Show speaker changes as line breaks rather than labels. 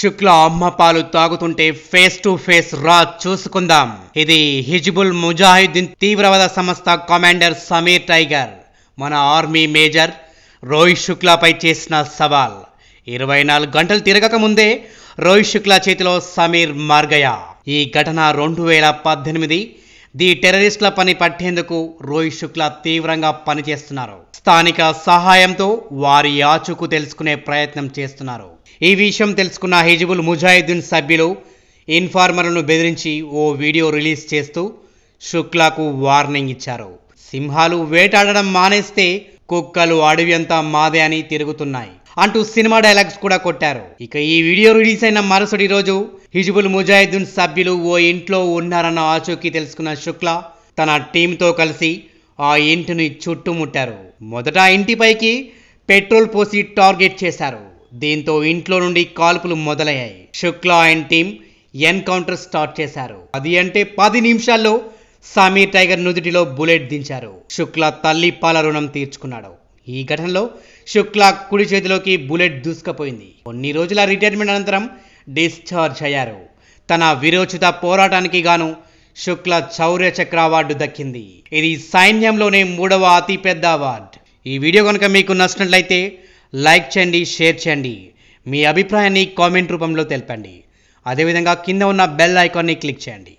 శుక్ల అమ్మ పాలు తాగుతుంటే ఫేస్ టు ఫేస్ రా చూసుకుందాం ఇది హిజ్బుల్ ముజాహిద్దీన్ తీవ్రవాద సంస్థ కమాండర్ సమీర్ టైగర్ మన ఆర్మీ మేజర్ రోహిత్ శుక్లాపై చేసిన సవాల్ ఇరవై నాలుగు గంటలు తిరగక ముందే రోహిత్ శుక్లా చేతిలో సమీర్ మార్గయ ఈ ఘటన రెండు వేల పద్దెనిమిది ది టెర్రరిస్టుల పని పట్టేందుకు రోహిత్ శుక్లా తీవ్రంగా పనిచేస్తున్నారు స్థానిక సహాయంతో వారి ఆచూకు తెలుసుకునే ప్రయత్నం చేస్తున్నారు ఈ విషయం తెలుసుకున్న హిజిబుల్ ముజాహిద్దీన్ సభ్యులు ఇన్ఫార్మర్లను బెదిరించి ఓ వీడియో రిలీజ్ చేస్తూ శుక్లాకు వార్నింగ్ ఇచ్చారు సింహాలు వేటాడడం మానేస్తే కుక్కలు అడవి అంతా మాదే అని తిరుగుతున్నాయి అంటూ సినిమా డైలాగ్స్ కూడా కొట్టారు ఇక ఈ వీడియో రిలీజ్ అయిన మరుసటి రోజు హిజిబుల్ ముజాహిద్దీన్ సభ్యులు ఓ ఇంట్లో ఉన్నారన్న ఆచూకీ తెలుసుకున్న శుక్ల తన టీంతో కలిసి ఆ ఇంటిని చుట్టుముట్టారు మొదట ఇంటిపైకి పెట్రోల్ పోసి టార్గెట్ చేశారు దీంతో ఇంట్లో నుండి కాల్పులు మొదలయ్యాయి Shukla and team encounter start చేశారు అది అంటే పది నిమిషాల్లో సమీర్ టైగర్ నుదుటిలో బుల్లెట్ దించారు శుక్లా తల్లి పాల రుణం తీర్చుకున్నాడు ఈ ఘటనలో శుక్లా కుడి చేతిలోకి బుల్లెట్ దూసుకుపోయింది కొన్ని రోజుల రిటైర్మెంట్ అనంతరం డిశ్చార్జ్ అయ్యారు తన విరోచిత పోరాటానికి గాను శుక్ల చౌర్య చక్ర అవార్డు దక్కింది ఇది సైన్యంలోనే మూడవ అతిపెద్ద అవార్డు ఈ వీడియో కనుక మీకు నచ్చినట్లయితే లైక్ చేయండి షేర్ చేయండి మీ అభిప్రాయాన్ని కామెంట్ రూపంలో తెలపండి అదేవిధంగా కింద ఉన్న బెల్ ఐకాన్ని క్లిక్ చేయండి